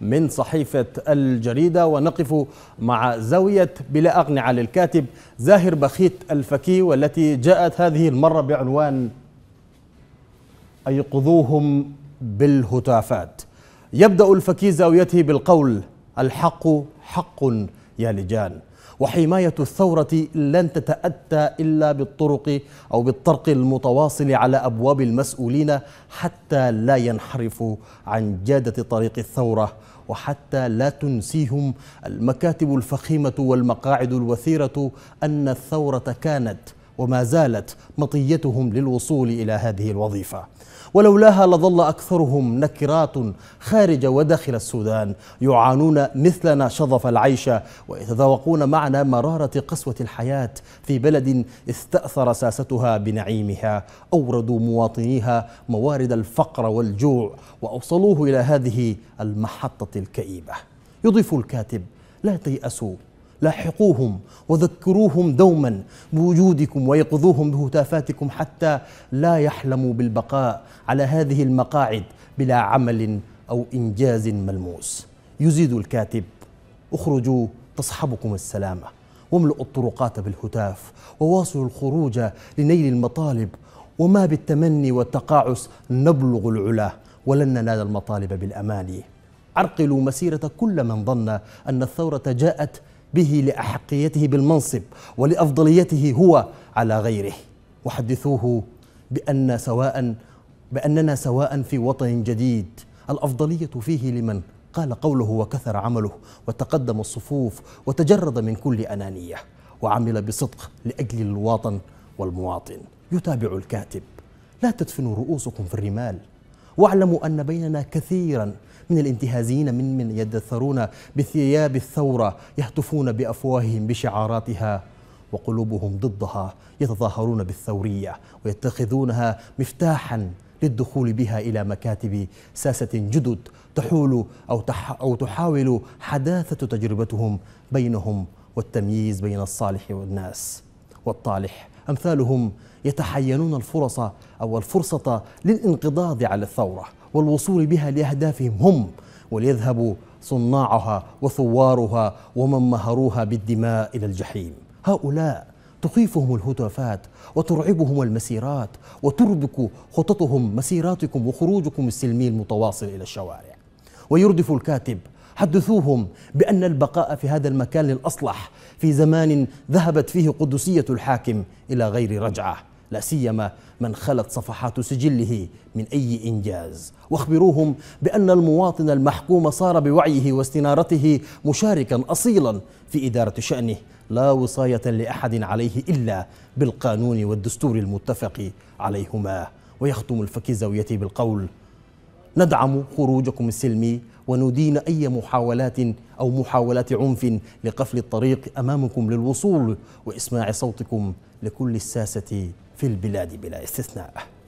من صحيفة الجريدة ونقف مع زاوية بلا أقنعة للكاتب زاهر بخيت الفكي والتي جاءت هذه المرة بعنوان أيقظوهم بالهتافات يبدأ الفكي زاويته بالقول الحق حق يا لجان وحماية الثورة لن تتأتى إلا بالطرق أو بالطرق المتواصل على أبواب المسؤولين حتى لا ينحرفوا عن جادة طريق الثورة وحتى لا تنسيهم المكاتب الفخيمة والمقاعد الوثيرة أن الثورة كانت وما زالت مطيتهم للوصول الى هذه الوظيفه ولولاها لظل اكثرهم نكرات خارج وداخل السودان يعانون مثلنا شظف العيش ويتذوقون معنا مراره قسوه الحياه في بلد استاثر ساستها بنعيمها اوردوا مواطنيها موارد الفقر والجوع واوصلوه الى هذه المحطه الكئيبه يضيف الكاتب لا تياسوا لاحقوهم وذكروهم دوما بوجودكم ويقظوهم بهتافاتكم حتى لا يحلموا بالبقاء على هذه المقاعد بلا عمل او انجاز ملموس يزيد الكاتب اخرجوا تصحبكم السلامه واملؤوا الطرقات بالهتاف وواصلوا الخروج لنيل المطالب وما بالتمني والتقاعس نبلغ العلا ولن ننال المطالب بالاماني عرقلوا مسيره كل من ظن ان الثوره جاءت به لأحقيته بالمنصب ولأفضليته هو على غيره وحدثوه بأن سواء بأننا سواء في وطن جديد الأفضلية فيه لمن قال قوله وكثر عمله وتقدم الصفوف وتجرد من كل أنانية وعمل بصدق لأجل الوطن والمواطن يتابع الكاتب لا تدفنوا رؤوسكم في الرمال واعلموا أن بيننا كثيرا من الانتهازيين من من يدثرون بثياب الثورة يهتفون بأفواههم بشعاراتها وقلوبهم ضدها يتظاهرون بالثورية ويتخذونها مفتاحا للدخول بها إلى مكاتب ساسة جدد تحول أو, تح أو تحاول حداثة تجربتهم بينهم والتمييز بين الصالح والناس والطالح أمثالهم يتحينون الفرص أو الفرصة للانقضاض على الثورة والوصول بها لأهدافهم هم وليذهب صناعها وثوارها ومن مهروها بالدماء إلى الجحيم هؤلاء تخيفهم الهتافات وترعبهم المسيرات وتربك خططهم مسيراتكم وخروجكم السلمي المتواصل إلى الشوارع ويردف الكاتب حدثوهم بأن البقاء في هذا المكان للأصلح في زمان ذهبت فيه قدسية الحاكم إلى غير رجعة لا سيما من خلت صفحات سجله من أي إنجاز واخبروهم بأن المواطن المحكوم صار بوعيه واستنارته مشاركا أصيلا في إدارة شأنه لا وصاية لأحد عليه إلا بالقانون والدستور المتفق عليهما ويختم زاويتي بالقول ندعم خروجكم السلمي وندين أي محاولات أو محاولات عنف لقفل الطريق أمامكم للوصول وإسماع صوتكم لكل الساسة في البلاد بلا استثناء